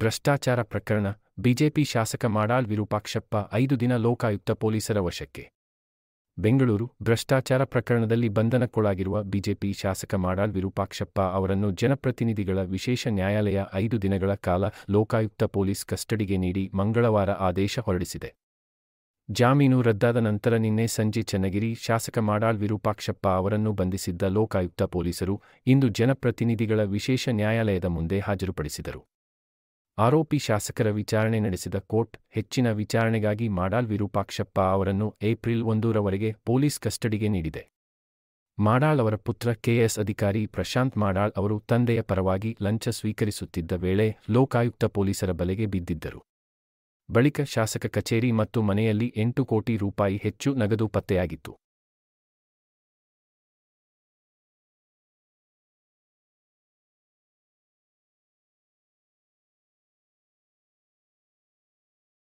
ಭ್ರಷ್ಟಾಚಾರ ಪ್ರಕರಣ ಬಿಜೆಪಿ ಶಾಸಕ ಮಾಡಾಳ್ ವಿರೂಪಾಕ್ಷಪ್ಪ ಐದು ದಿನ ಲೋಕಾಯುಕ್ತ ಪೊಲೀಸರ ವಶಕ್ಕೆ ಬೆಂಗಳೂರು ಭ್ರಷ್ಟಾಚಾರ ಪ್ರಕರಣದಲ್ಲಿ ಬಂಧನಕ್ಕೊಳಗಿರುವ ಬಿಜೆಪಿ ಶಾಸಕ ಮಾಡಾಳ್ ವಿರೂಪಾಕ್ಷಪ್ಪ ಅವರನ್ನು ಜನಪ್ರತಿನಿಧಿಗಳ ವಿಶೇಷ ನ್ಯಾಯಾಲಯ ಐದು ದಿನಗಳ ಕಾಲ ಲೋಕಾಯುಕ್ತ ಪೊಲೀಸ್ ಕಸ್ಟಡಿಗೆ ನೀಡಿ ಮಂಗಳವಾರ ಆದೇಶ ಹೊರಡಿಸಿದೆ ಜಾಮೀನು ರದ್ದಾದ ನಂತರ ನಿನ್ನೆ ಸಂಜೆ ಚನ್ನಗಿರಿ ಶಾಸಕ ಮಾಡಾಳ್ ವಿರೂಪಾಕ್ಷಪ್ಪ ಅವರನ್ನು ಬಂಧಿಸಿದ್ದ ಲೋಕಾಯುಕ್ತ ಪೊಲೀಸರು ಇಂದು ಜನಪ್ರತಿನಿಧಿಗಳ ವಿಶೇಷ ನ್ಯಾಯಾಲಯದ ಮುಂದೆ ಹಾಜರುಪಡಿಸಿದರು ಆರೋಪಿ ಶಾಸಕರ ವಿಚಾರಣೆ ನಡೆಸಿದ ಕೋರ್ಟ್ ಹೆಚ್ಚಿನ ವಿಚಾರಣೆಗಾಗಿ ಮಾಡಾಳ್ ವಿರೂಪಾಕ್ಷಪ್ಪ ಅವರನ್ನು ಏಪ್ರಿಲ್ ಒಂದೂರವರೆಗೆ ಪೊಲೀಸ್ ಕಸ್ಟಡಿಗೆ ನೀಡಿದೆ ಮಾಡಾಳ್ ಅವರ ಪುತ್ರ ಕೆಎಸ್ ಅಧಿಕಾರಿ ಪ್ರಶಾಂತ್ ಮಾಡಾಳ್ ಅವರು ತಂದೆಯ ಪರವಾಗಿ ಲಂಚ ಸ್ವೀಕರಿಸುತ್ತಿದ್ದ ವೇಳೆ ಲೋಕಾಯುಕ್ತ ಪೊಲೀಸರ ಬಲೆಗೆ ಬಿದ್ದಿದ್ದರು ಬಳಿಕ ಶಾಸಕ ಕಚೇರಿ ಮತ್ತು ಮನೆಯಲ್ಲಿ ಎಂಟು ಕೋಟಿ ರೂಪಾಯಿ ಹೆಚ್ಚು ನಗದು ಪತ್ತೆಯಾಗಿತ್ತು